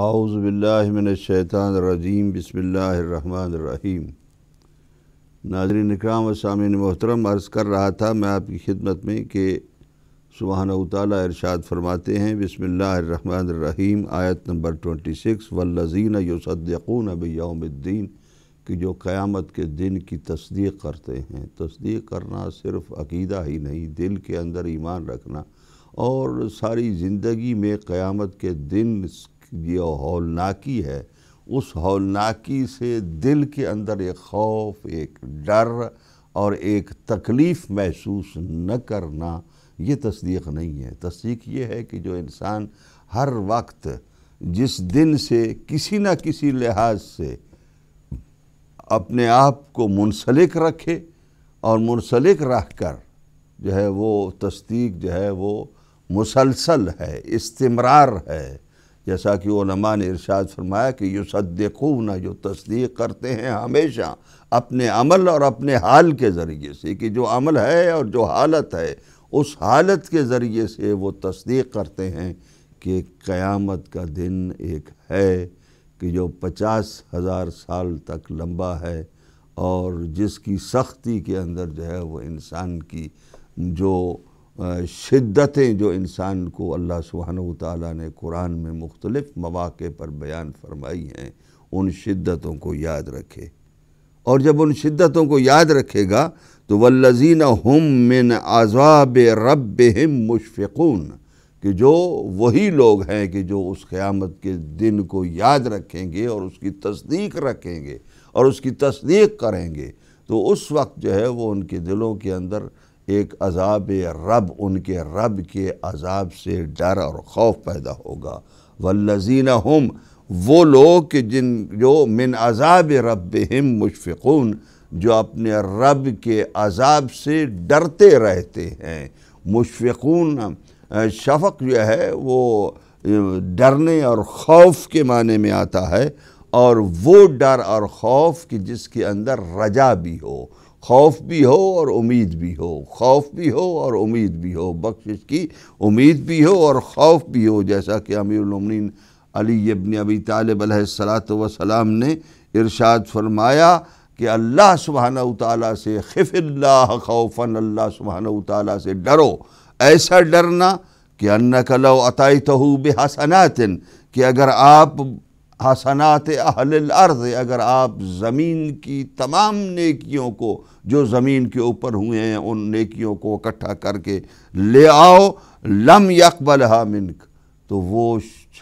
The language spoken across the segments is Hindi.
आउज़बिल्लिमिनशैतानरजीम बसमीम नाजरन इक्राम और सामिन मोहतरम अर्ज़ कर रहा था मैं आपकी खिदमत में कि सुबहान ताली इरशाद फरमाते हैं बसमीम आयत नंबर ट्वेंटी सिक्स यूसदून अब यौमद्दीन कि जो क़यामत के दिन की तस्दीक करते हैं तस्दीक करना सिर्फ़ अकीदा ही नहीं दिल के अंदर ईमान रखना और सारी ज़िंदगी में क़यामत के दिन जो हौलनाकी है उस हौलनाकी से दिल के अंदर एक खौफ एक डर और एक तकलीफ़ महसूस न करना ये तस्दीक नहीं है तस्दीक ये है कि जो इंसान हर वक्त जिस दिन से किसी न किसी लिहाज से अपने आप को मुनसलिक रखे और मुनसलिक रख कर जो है वो तस्दीक जो है वो मुसलसल है इस्तेमरार है जैसा कि ओलमा ने इरशाद फरमाया कि युसदूना जो तस्दीक करते हैं हमेशा अपने अमल और अपने हाल के ज़रिए से कि जो अमल है और जो हालत है उस हालत के ज़रिए से वो तस्दीक करते हैं कि क़यामत का दिन एक है कि जो पचास हज़ार साल तक लंबा है और जिसकी सख्ती के अंदर जो है वो इंसान की जो शिद्दतें जो इंसान को अल्लाह सुबहान ताली ने कुरान में मुख्तलिफ़ मौाक़े पर बयान फरमाई हैं उन शिद्दतों को याद रखे और जब उन शिद्दतों को याद रखेगा तो वल्लजीन हम मिन आज़ाब रब हम मुशफ़ून कि जो वही लोग हैं कि जो उस क़्यामत के दिन को याद रखेंगे और उसकी तस्दीक रखेंगे और उसकी तस्दीक करेंगे तो उस वक्त जो है वो उनके दिलों के अंदर एक अजाब रब उनके रब के अजाब से डर और खौफ पैदा होगा वल्लजीन हम वो लोग जिन जो मिन अजाब रब हम मुशफ़ून जो अपने रब के अजाब से डरते रहते हैं मुशफ़ून शफ़क जो है वो डरने और खौफ के माने में आता है और वो डर और खौफ कि जिसके अंदर रजा भी हो खौफ भी हो और उम्मीद भी हो खौफ भी हो और उम्मीद भी हो बख्शिश की उम्मीद भी हो और खौफ भी हो जैसा कि अमीरमिन अली इबन अबी तालब सलाम ने इरशाद फरमाया कि अल्लाह सुबहाना ताली से खिफिल्ला खौफन अल्लाह सुबहाना ताली से डरो ऐसा डरना कि अन्न कलो अताई तो बेहसनातिन कि अगर आप हसनात अहल अर्ज़ अगर आप ज़मीन की तमाम नेकियों को जो ज़मीन के ऊपर हुए हैं उन नेकियों को इकट्ठा करके ले आओ लम यकबल मिनक तो वो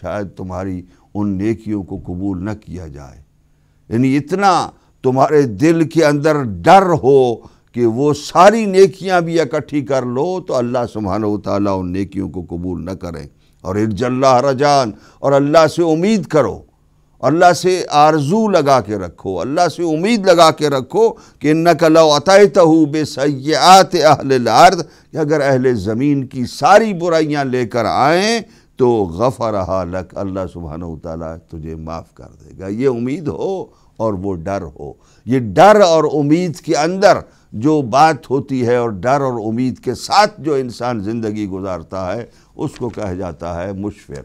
शायद तुम्हारी उन नेकियों को कबूल न किया जाए यानी इतना तुम्हारे दिल के अंदर डर हो कि वो सारी नेकियां भी इकट्ठी कर लो तो अल्लाह सुबहान ताली उन नेकियों को कबूल न करें और इर्जल्ला रजान और अल्लाह से उम्मीद करो अल्लाह से आरजू लगा के रखो अल्लाह से उम्मीद लगा के रखो कि नकलो अतः बेसयात अहल अर्द अगर अहल ज़मीन की सारी बुराइयाँ लेकर आएँ तो गफ़र हालक अल्लाह सुबहान तला तुझे माफ़ कर देगा ये उम्मीद हो और वो डर हो ये डर और उम्मीद के अंदर जो बात होती है और डर और उम्मीद के साथ जो इंसान ज़िंदगी गुजारता है उसको कहा जाता है मुशफ़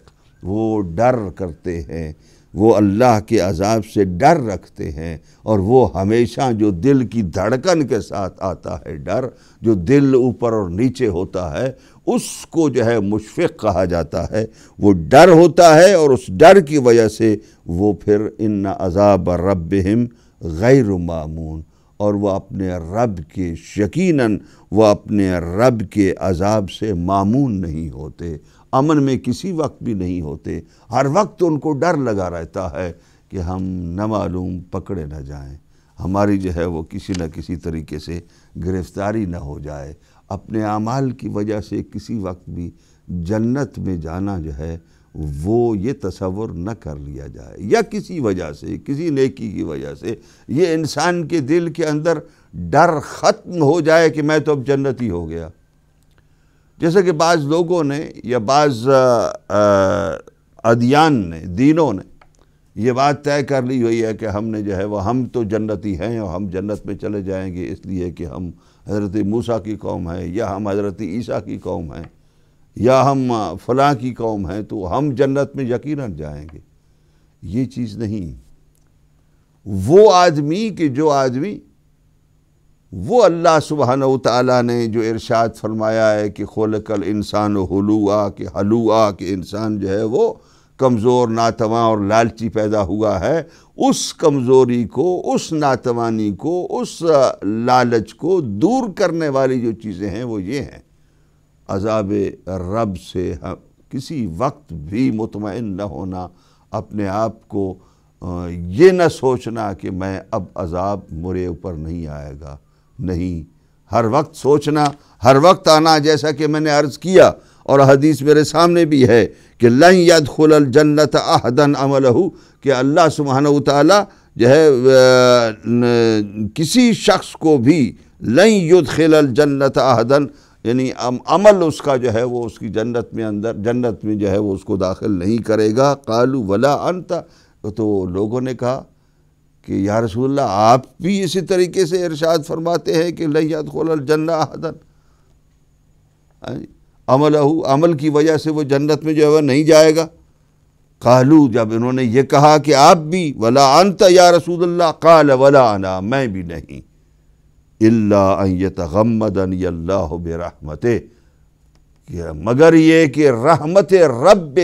वो डर करते हैं वो अल्लाह के अजाब से डर रखते हैं और वो हमेशा जो दिल की धड़कन के साथ आता है डर जो दिल ऊपर और नीचे होता है उसको जो है मुशफ़ कहा जाता है वो डर होता है और उस डर की वजह से वो फिर इन अजाब रब हिम गैर मामून और वह अपने रब के यकीनन वह अपने रब के अजाब से मामून नहीं होते अमन में किसी वक्त भी नहीं होते हर वक्त उनको डर लगा रहता है कि हम न मालूम पकड़े न जाएं हमारी जो है वो किसी न किसी तरीके से गिरफ्तारी न हो जाए अपने अमाल की वजह से किसी वक्त भी जन्नत में जाना जो है वो ये तस्वुर न कर लिया जाए या किसी वजह से किसी नेकी की वजह से ये इंसान के दिल के अंदर डर ख़त्म हो जाए कि मैं तो अब जन्नत ही हो गया जैसे कि बाज़ लोगों ने या बाज़ अदियान ने दीनों ने ये बात तय कर ली हुई है कि हमने जो है वह हम तो जन्नती हैं और हम जन्नत में चले जाएंगे इसलिए कि हम हज़रत मूसा की कौम है या हम हज़रत ईसा की कौम हैं या हम फलाँ की कौम हैं तो हम जन्नत में यकीन जाएंगे ये चीज़ नहीं वो आदमी कि जो आदमी वो अल्लाह सुबहान तला ने जो इरशाद फरमाया है कि कल इंसान हलुआ कि हलुआ कि इंसान जो है वो कमज़ोर नातवा और लालची पैदा हुआ है उस कमज़ोरी को उस नातवानी को उस लालच को दूर करने वाली जो चीज़ें हैं वो ये हैं अजाब रब से हम किसी वक्त भी मुतमिन न होना अपने आप को ये न सोचना कि मैं अब अजाब मुरे ऊपर नहीं आएगा नहीं हर वक्त सोचना हर वक्त आना जैसा कि मैंने अर्ज़ किया और हदीस मेरे सामने भी है कि लन यद खुल जन्नत आहदन अमलहू कि अल्लाह सुबहान ताली जो है किसी शख्स को भी लन युद खिल जन्नत आहदन यानी अमल उसका जो है वो उसकी जन्नत में अंदर जन्नत में जो है वो उसको दाखिल नहीं करेगा कालू वला अंत तो लोगों ने कहा कि या रसूल्ला आप भी इसी तरीके से इरशाद फरमाते हैं कि लैद खोल जन्ना हदन हाँ अमल अमल की वजह से वो जन्नत में जो है वह नहीं जाएगा कहलू जब इन्होंने ये कहा कि आप भी वला अंत या रसूल्ला काल वला आना मैं भी नहीं इलामदनबरहमत मगर ये कि रहमत रब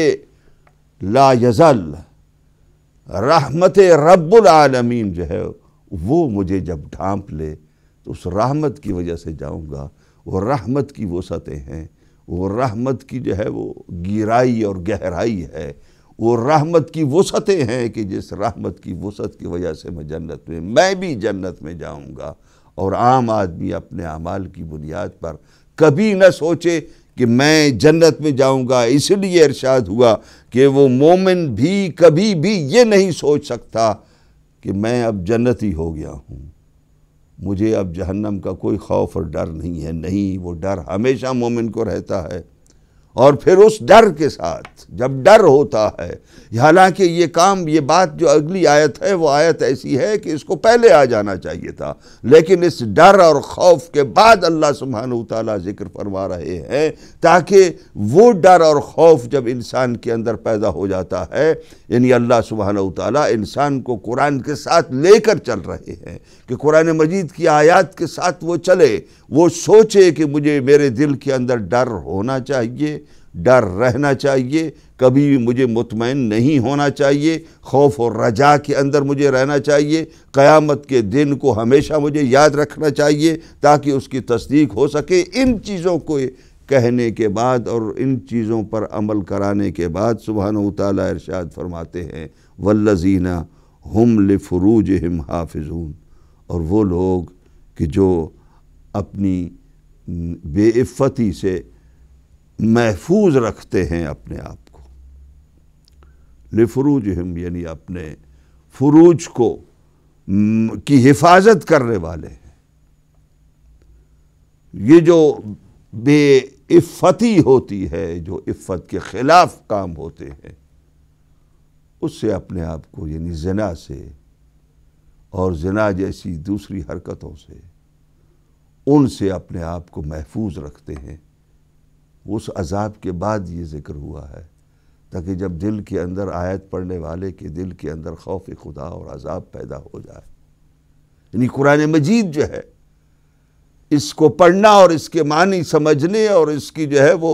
ला यजल रहमत रब्बुल आलमीन जो है वो मुझे जब ढांप ले तो उस रहमत की वजह से जाऊँगा वो रहमत की वसतें हैं वो रहमत की जो है वो गिराई और गहराई है वो रहमत की वसतें हैं कि जिस रहमत की वसत की वजह से मैं जन्नत में मैं भी जन्नत में जाऊँगा और आम आदमी अपने अमाल की बुनियाद पर कभी न सोचे कि मैं जन्नत में जाऊंगा इसलिए इर्शाद हुआ कि वो मोमिन भी कभी भी ये नहीं सोच सकता कि मैं अब जन्नती हो गया हूँ मुझे अब जहन्नम का कोई खौफ और डर नहीं है नहीं वो डर हमेशा मोमिन को रहता है और फिर उस डर के साथ जब डर होता है हालांकि ये काम ये बात जो अगली आयत है वो आयत ऐसी है कि इसको पहले आ जाना चाहिए था लेकिन इस डर और खौफ के बाद अल्लाह सुबहान तला जिक्र फरमा रहे हैं ताकि वो डर और खौफ जब इंसान के अंदर पैदा हो जाता है यानी अल्लाह सुबहान तला इंसान को कुरान के साथ लेकर चल रहे हैं कि कुरान मजीद की आयात के साथ वो चले वो सोचे कि मुझे मेरे दिल के अंदर डर होना चाहिए डर रहना चाहिए कभी भी मुझे मुतमिन नहीं होना चाहिए खौफ और रजा के अंदर मुझे रहना चाहिए क़यामत के दिन को हमेशा मुझे याद रखना चाहिए ताकि उसकी तस्दीक हो सके इन चीज़ों को कहने के बाद और इन चीज़ों पर अमल कराने के बाद सुबहान तला इरशाद फरमाते हैं वल्लजीना हम लफरूज हम हाफिजून और वो लोग कि जो अपनी बेफती से महफूज रखते हैं अपने आप को लिफरूज हम यानी अपने फरूज को की हिफाजत करने वाले हैं ये जो बेफती होती है जो इफ़त के ख़िलाफ़ काम होते हैं उससे अपने आप को यानी जना से और जना जैसी दूसरी हरकतों से उनसे अपने आप को महफूज रखते हैं उस अजाब के बाद ये ज़िक्र हुआ है ताकि जब दिल के अंदर आयत पढ़ने वाले के दिल के अंदर खौफ खुदा और अजाब पैदा हो जाए यानी कुरान मजीद जो है इसको पढ़ना और इसके मानी समझने और इसकी जो है वो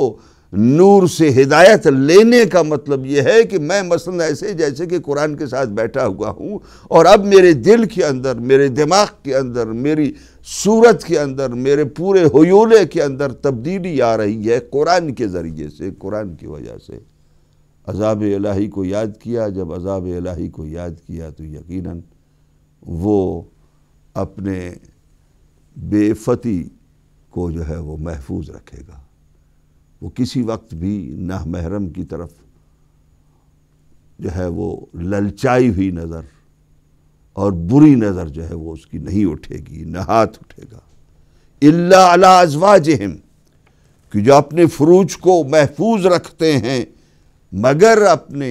नूर से हिदायत लेने का मतलब यह है कि मैं मसलन ऐसे जैसे कि कुरान के साथ बैठा हुआ हूँ और अब मेरे दिल के अंदर मेरे दिमाग के अंदर मेरी सूरत के अंदर मेरे पूरे हयोले के अंदर तब्दीली आ रही है कुरान के ज़रिए से कुरान की वजह से अजाब इलाही को याद किया जब अजाब इलाही को याद किया तो यकीनन वो अपने बेफती को जो है वो महफूज रखेगा वो किसी वक्त भी नह महरम की तरफ जो है वो ललचाई हुई नज़र और बुरी नज़र जो है वो उसकी नहीं उठेगी ना हाथ उठेगा इल्ला अला कि जो अपने फ्रूज को महफूज रखते हैं मगर अपने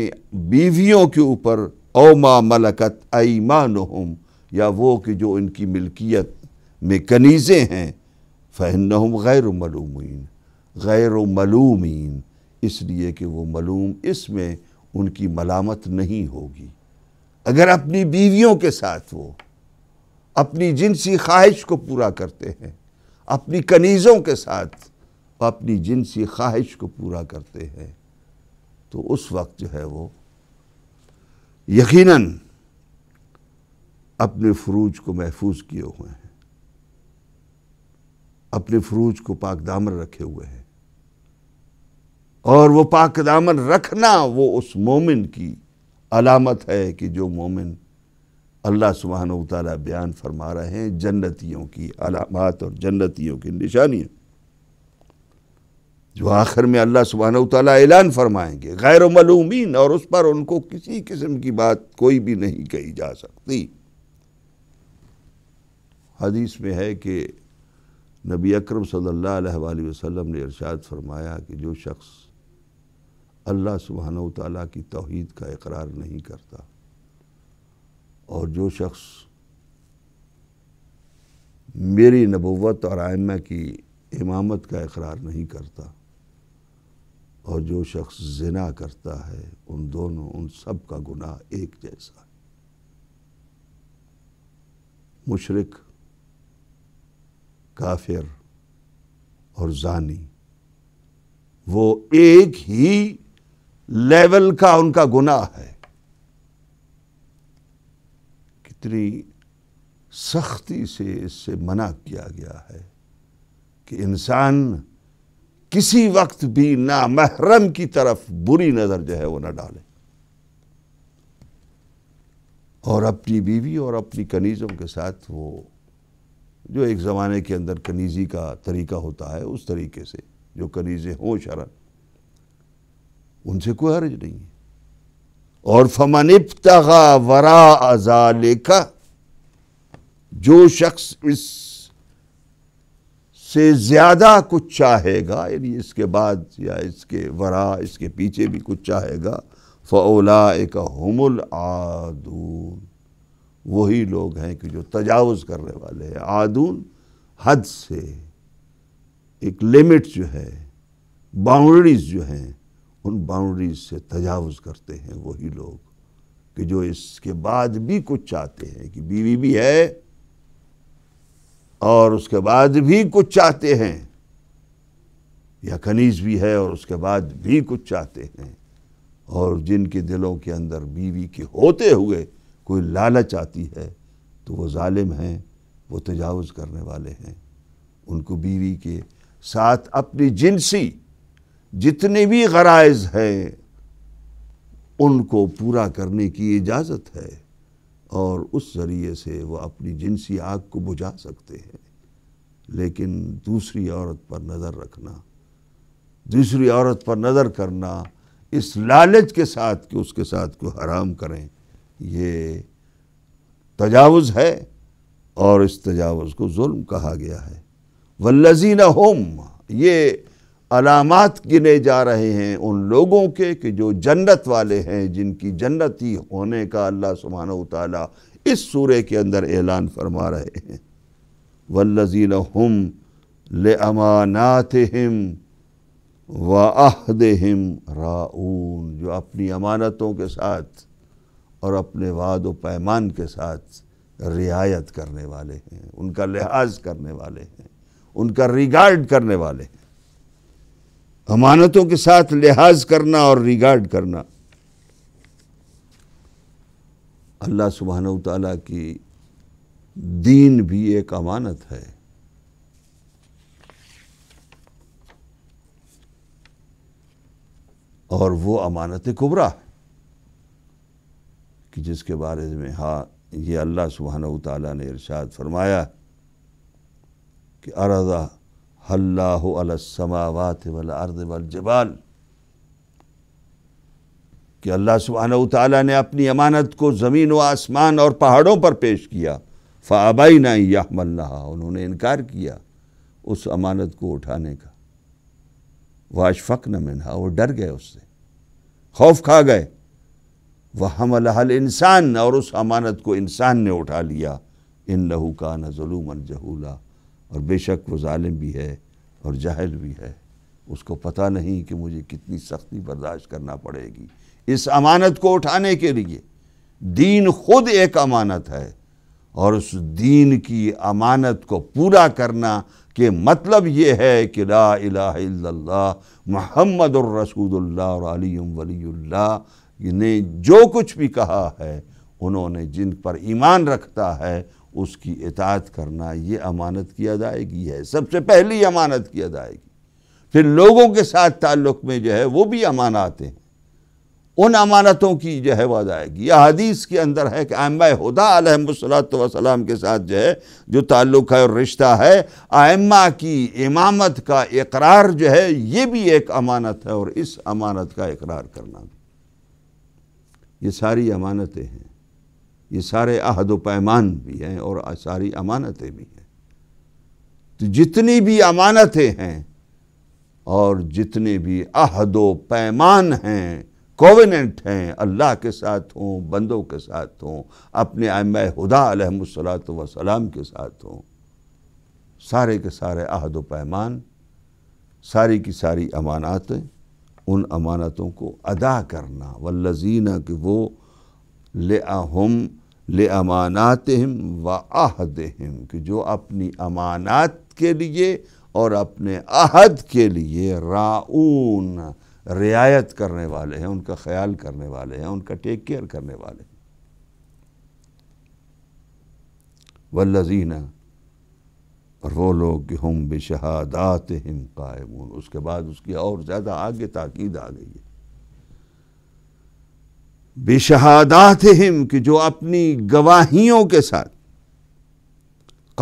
बीवियों के ऊपर ओमा मलकत ऐमान या वो कि जो इनकी मिल्कियत में कनीज़ें हैं फ़हन गैर मलूमिन गैर मलूमीन इसलिए कि वो मलूम इसमें उनकी मलामत नहीं होगी अगर अपनी बीवियों के साथ वो अपनी जिनसी ख्वाहिश को पूरा करते हैं अपनी कनीज़ों के साथ अपनी जिनसी ख्वाहिश को पूरा करते हैं तो उस वक्त जो है वो यकीनन अपने फ्रूज को महफूज किए हुए हैं अपने फ्रूज को पाक दामर रखे हुए हैं और वो पाक दामन रखना वो उस मोमिन की अलामत है कि जो मोमिन अल्लाह सुबहान तला बयान फरमा रहे हैं जन्नतियों की अलामत और जन्नतियों की निशानियाँ जो आखिर में अल्लाह सुबहान तला ऐलान फरमाएंगे गैर मलूमिन और उस पर उनको किसी किस्म की बात कोई भी नहीं कही जा सकती हदीस में है कि नबी अक्रम सल्ला वसलम ने इरशाद फरमाया कि जो शख्स अल्लाह सुबहान तला की तोहद का इकरार नहीं करता और जो शख्स मेरी नबोत और आयम की इमामत का इकरार नहीं करता और जो शख्स जना करता है उन दोनों उन सब का गुनाह एक जैसा है मुशरक काफिर और जानी वो एक ही लेवल का उनका गुना है कितनी सख्ती से इससे मना किया गया है कि इंसान किसी वक्त भी ना महरम की तरफ बुरी नज़र जो है वो ना डाले और अपनी बीवी और अपनी कनीज़ों के साथ वो जो एक ज़माने के अंदर कनीज़ी का तरीका होता है उस तरीके से जो कनीज़ें हों शरण उनसे कोई हर्ज नहीं है और फमन वरा अज़ा जो शख्स इस से ज़्यादा कुछ चाहेगा यानी इसके बाद या इसके वरा इसके पीछे भी कुछ चाहेगा फ़ौला एक हमल आदून वही लोग हैं कि जो तजावज़ करने वाले हैं आदून हद से एक लिमिट जो है बाउंड्रीज जो हैं उन बाउंड्रीज से तजावज़ करते हैं वही लोग कि जो इसके बाद भी कुछ चाहते हैं कि बीवी भी है और उसके बाद भी कुछ चाहते हैं या कनीज भी है और उसके बाद भी कुछ चाहते हैं और जिनके दिलों के अंदर बीवी के होते हुए कोई लालच आती है तो वो ालिम हैं वो तजावज़ करने वाले हैं उनको बीवी के साथ अपनी जिनसी जितने भी गराइज हैं उनको पूरा करने की इजाज़त है और उस ज़रिए से वह अपनी जिनसी आग को बुझा सकते हैं लेकिन दूसरी औरत पर नज़र रखना दूसरी औरत पर नज़र करना इस लालच के साथ कि उसके साथ को हराम करें ये तजावज़ है और इस तजावज़ को जुल्म कहा गया है वल्लजीन होम ये अलामत गिने जा रहे हैं उन लोगों के कि जो जन्नत वाले हैं जिनकी जन्नती होने का अल्लाह सुबहान तला इस सूर्य के अंदर ऐलान फरमा रहे हैं वल्लजीन हम ले अमानात हिम व आहद हिम राऊन जो अपनी अमानतों के साथ और अपने वाद व पैमान के साथ रियायत करने वाले हैं उनका लिहाज करने वाले हैं उनका रिगार्ड करने वाले हैं अमानतों के साथ लिहाज करना और रिगार्ड करना अल्लाह सुबहान तला की दीन भी एक अमानत है और वो अमानत कुबरा है कि जिसके बारे में हाँ ये अल्लाह सुबहान तला ने इरशाद फरमाया कि अरदा हल्लासमावत वल अर्द वल जबाल कि अल्लाह सुबहान तला ने अपनी अमानत को ज़मीन व आसमान और पहाड़ों पर पेश किया फ़ाबाई ना मल्ला उन्होंने इनकार किया उस अमानत को उठाने का वह न मिना वो डर गए उससे खौफ खा गए वह अल इंसान और उस अमानत को इंसान ने उठा लिया इन लहू का नजलूमन जहूला और बेशक वो ालिम भी है और जाहल भी है उसको पता नहीं कि मुझे कितनी सख्ती बर्दाश्त करना पड़ेगी इस अमानत को उठाने के लिए दीन खुद एक अमानत है और उस दीन की अमानत को पूरा करना के मतलब ये है कि ला अला महमद रसूलुल्लाह और अलीम वली ने जो कुछ भी कहा है उन्होंने जिन पर ईमान रखता है उसकी इतात करना ये अमानत की अदायगी है सबसे पहली अमानत की अदायगी फिर लोगों के साथ ताल्लुक़ में जो है वो भी अमानातें हैं उन अमानतों की जो है वह अदायगी यह हदीस के अंदर है कि आयमा हुदा अलहमसलाम के साथ जो है जो ताल्लुक़ है और रिश्ता है आयमा की इमामत का इकरार जो है ये भी एक अमानत है और इस अमानत का इकरार करना भी ये सारी अमानतें हैं ये सारे अहद पैमान भी हैं और सारी अमानतें भी हैं तो जितनी भी अमानतें हैं और जितने भी अहद पैमान हैं कोविनेंट हैं अल्लाह के साथ हों बंदों के साथ हों अपने अम हुदा अलहमसलात वसलाम के साथ हों सारे के सारे अहद पैमान सारी की सारी अमानतें उन अमानतों को अदा करना वल्लजीना कि वो अहम ले अमानात हम व आहद हिम कि जो अपनी अमानात के लिए और अपने अहद के लिए राउन रियायत करने वाले हैं उनका ख्याल करने वाले हैं उनका टेक केयर करने वाले हैं वल्लजीना और वो लोग हम बेशहादात हिम कायमून उसके बाद उसकी और ज़्यादा आगे ताकीद आ गई है बेशहादात हिम कि जो अपनी गवाहियों के साथ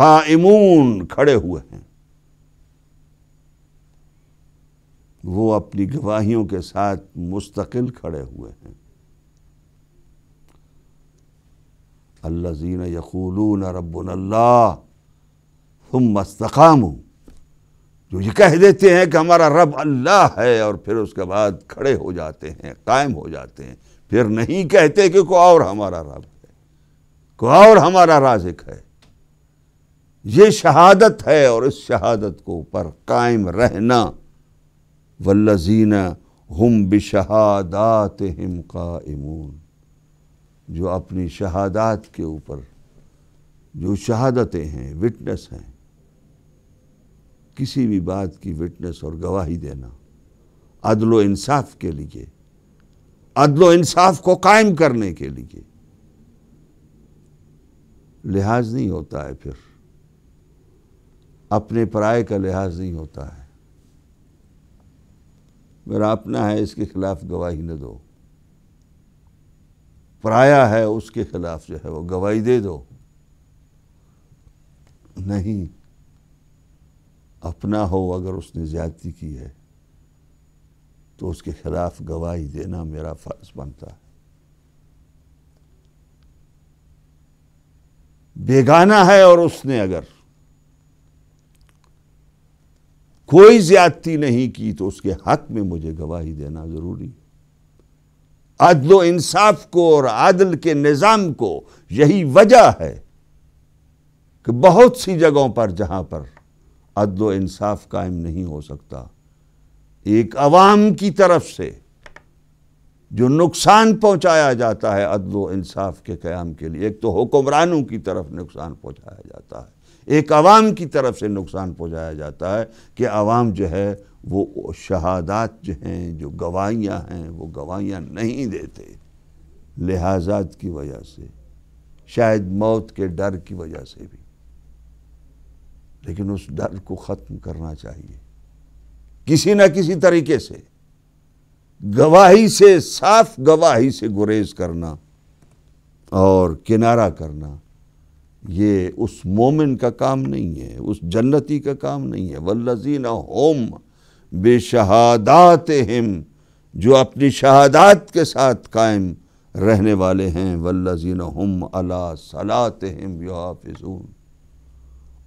कायमून खड़े हुए हैं वो अपनी गवाहियों के साथ मुस्तकिल खड़े हुए हैं अल्लाजीन यकूलून रब्बुल्लाह हम मस्तकाम जो ये कह देते हैं कि हमारा रब अल्लाह है और फिर उसके बाद खड़े हो जाते हैं कायम हो जाते हैं फिर नहीं कहते कि को और हमारा रब है को और हमारा राजिक है ये शहादत है और इस शहादत को ऊपर कायम रहना वल्लजीन हम बिशहादात का इमून जो अपनी शहादात के ऊपर जो शहादतें हैं विटनेस हैं किसी भी बात की विटनेस और गवाही देना अदलो इंसाफ के लिए अदलो इंसाफ को कायम करने के लिए लिहाज नहीं होता है फिर अपने पराए का लिहाज नहीं होता है मेरा अपना है इसके खिलाफ गवाही न दो पराया है उसके खिलाफ जो है वो गवाही दे दो नहीं अपना हो अगर उसने ज्यादती की है तो उसके खिलाफ गवाही देना मेरा फर्ज बनता है बेगाना है और उसने अगर कोई ज्यादती नहीं की तो उसके हक में मुझे गवाही देना जरूरी अदल इंसाफ को और आदल के निज़ाम को यही वजह है कि बहुत सी जगहों पर जहां पर अदल इंसाफ कायम नहीं हो सकता एक आवाम की तरफ से जो नुकसान पहुंचाया जाता है अदल इंसाफ के क़्याम के लिए एक तो हुक्मरानों की तरफ नुकसान पहुंचाया जाता है एक आवाम की तरफ से नुकसान पहुंचाया जाता है कि आवाम जो है वो शहादात जो हैं जो गवाहियां हैं वो गवाहियाँ नहीं देते लिहाजात की वजह से शायद मौत के डर की वजह से भी लेकिन उस डर को ख़त्म करना चाहिए किसी न किसी तरीके से गवाही से साफ गवाही से गुरेज करना और किनारा करना ये उस मोमिन का काम नहीं है उस जन्नती का काम नहीं है वल्लजीन होम बेशहादात हिम जो अपनी शहादात के साथ कायम रहने वाले हैं वल्लजीन हम अला सलात हिम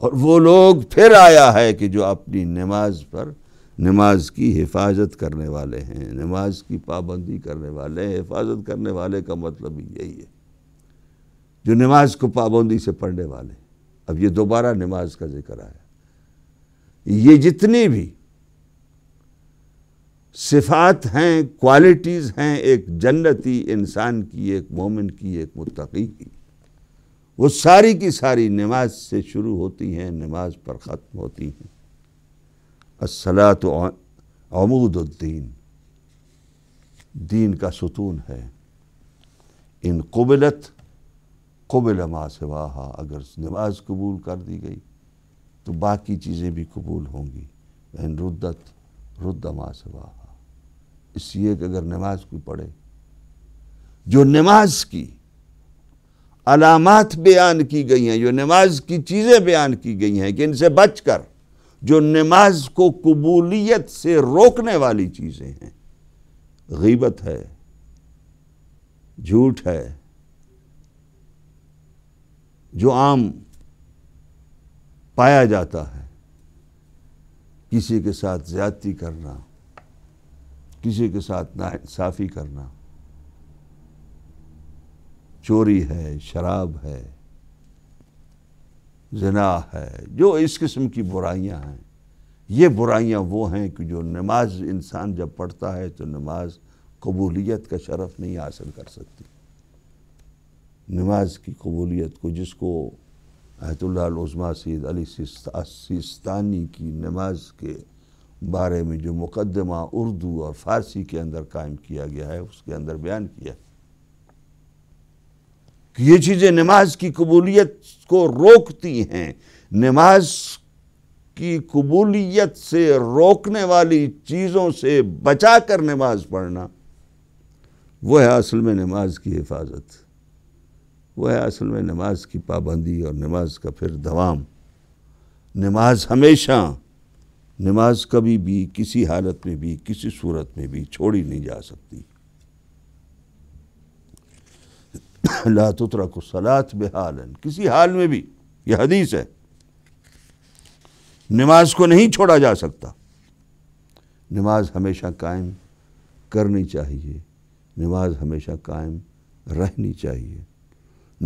और वो लोग फिर आया है कि जो अपनी नमाज पर नमाज की हिफाजत करने वाले हैं नमाज की पाबंदी करने वाले हैं हिफाजत करने वाले का मतलब यही है जो नमाज को पाबंदी से पढ़ने वाले अब ये दोबारा नमाज का जिक्र आया ये जितनी भी सिफात हैं क्वालिटीज़ हैं एक जन्नती इंसान की एक मोमिन की एक मुतकी की वो सारी की सारी नमाज से शुरू होती हैं नमाज पर ख़त्म होती हैं असलात अमूदुद्दीन दीन का सुतून है इन कबलत कबल मासवाहा अगर नमाज कबूल कर दी गई तो बाकी चीज़ें भी कबूल होंगी इन रुद्दत रुद्द मासवाहा इसलिए कि अगर नमाज को पढ़े जो नमाज की अलामत बयान की गई हैं जो नमाज की चीज़ें बयान की गई हैं कि इनसे बच कर जो नमाज को कबूलियत से रोकने वाली चीज़ें हैं गीबत है झूठ है जो आम पाया जाता है किसी के साथ ज़्यादती करना किसी के साथ नासाफ़ी करना चोरी है शराब है जना है जो इस किस्म की बुराइयां हैं ये बुराइयां वो हैं कि जो नमाज इंसान जब पढ़ता है तो नमाज कबूलियत का शरफ नहीं हासिल कर सकती नमाज की कबूलियत को जिसको अहतुल्लाज़मा सद अली सिस्तानी की नमाज के बारे में जो मुकदमा उर्दू और फ़ारसी के अंदर कायम किया गया है उसके अंदर बयान किया है कि ये चीज़ें नमाज की कबूलियत को रोकती हैं नमाज की कबूलियत से रोकने वाली चीज़ों से बचा कर नमाज पढ़ना वो है असल में नमाज की हिफाजत वो है असल में नमाज की पाबंदी और नमाज का फिर दवाम नमाज हमेशा नमाज कभी भी किसी हालत में भी किसी सूरत में भी छोड़ी नहीं जा सकती ला तुतरकसलात बेहाल किसी हाल में भी यह हदीस है नमाज को नहीं छोड़ा जा सकता नमाज हमेशा कायम करनी चाहिए नमाज हमेशा कायम रहनी चाहिए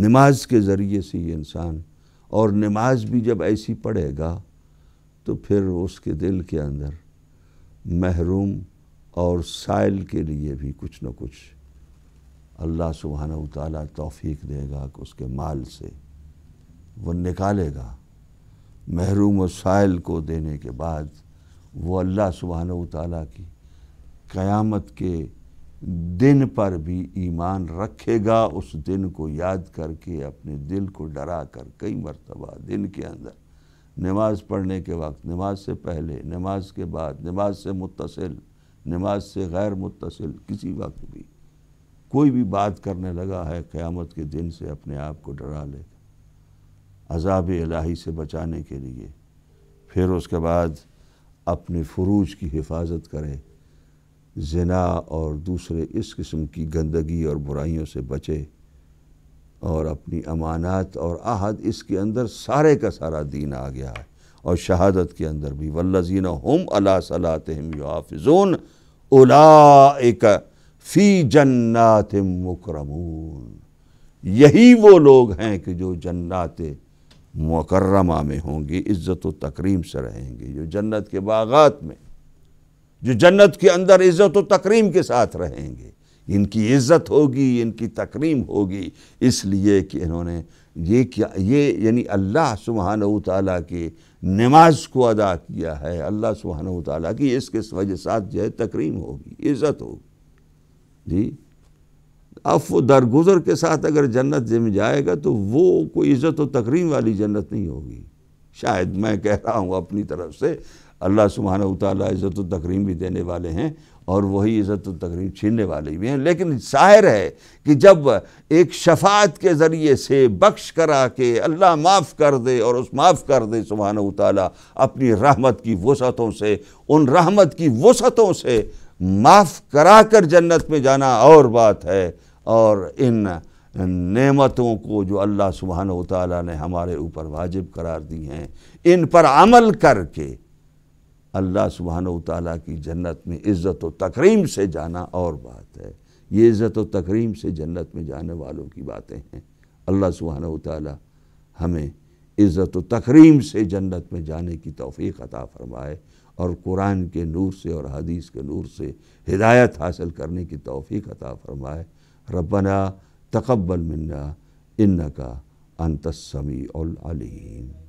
नमाज के ज़रिए से ये इंसान और नमाज भी जब ऐसी पढ़ेगा तो फिर उसके दिल के अंदर महरूम और साइल के लिए भी कुछ ना कुछ अल्लाह सुबहाना ताली तोफ़ी देगा कि उसके माल से वो निकालेगा महरूम व साइल को देने के बाद वो अल्लाह सुबहाना ताली की क़यामत के दिन पर भी ईमान रखेगा उस दिन को याद करके अपने दिल को डरा कर कई मरतबा दिन के अंदर नमाज पढ़ने के वक्त नमाज से पहले नमाज के बाद नमाज से मुतसिल नमाज से गैर मुतसिल किसी वक्त भी कोई भी बात करने लगा है क़्यामत के दिन से अपने आप को डरा ले अजाब इलाही से बचाने के लिए फिर उसके बाद अपने फ्रूज की हिफाजत करें जना और दूसरे इस किस्म की गंदगी और बुराइयों से बचे और अपनी अमानात और आहद इसके अंदर सारे का सारा दीन आ गया है और शहादत के अंदर भी वल्लजीन हम अला सलात हम युआफ़ोन उला फी जन्नात मुकरमून यही वो लोग हैं कि जो जन्नात मुकर्रमा में होंगे इज़्ज़त व तकरीम से रहेंगे जो जन्नत के बागात में जो जन्नत के अंदर इज़्ज़त व तकरीम के साथ रहेंगे इनकी इज़्ज़त होगी इनकी तकरीम होगी इसलिए कि इन्होंने ये क्या ये यानी अल्लाह सुबहान ताली की नमाज को अदा किया है अल्लाह सुबहान ताली की इसके वजह साथ जो है तकरीम होगी इज़्ज़त होगी जी अब वो दरगुजर के साथ अगर जन्नत में जाएगा तो वो कोई इज़्ज़त व तकरीम वाली जन्नत नहीं होगी शायद मैं कह रहा हूँ अपनी तरफ से अल्लाह सुबहाना ताली इज़्ज़त व तकरीम भी देने वाले हैं और वही इज़्ज़त व तकरीम छीनने वाले भी हैं लेकिन जाहिर है कि जब एक शफात के ज़रिए से बख्श करा के अल्लाह माफ़ कर दे और उस माफ़ कर दे सुबहाना ताली अपनी रहमत की वसतों से उन रहमत की वसतों से माफ़ करा कर जन्नत में जाना और बात है और इन नेमतों को जो अल्लाह सुबहान ताली ने हमारे ऊपर वाजिब करार दी हैं इन पर अमल करके अल्लाह सुबहान ताली की जन्नत में इज़्ज़त व तकरीम से जाना और बात है ये इज़्ज़त व तकरीम से जन्नत में जाने वालों की बातें हैं अल्लाह सुबहान ताली हमें इज़्ज़त व तकरीम से जन्नत में जाने की तोफ़ी अता फ़रमाए और कुरान के नूर से और हदीस के नूर से हिदायत हासिल करने की तौफीक अता फरमाए रबना तकबल मन्ना इन्ना का अंतसमी अलीम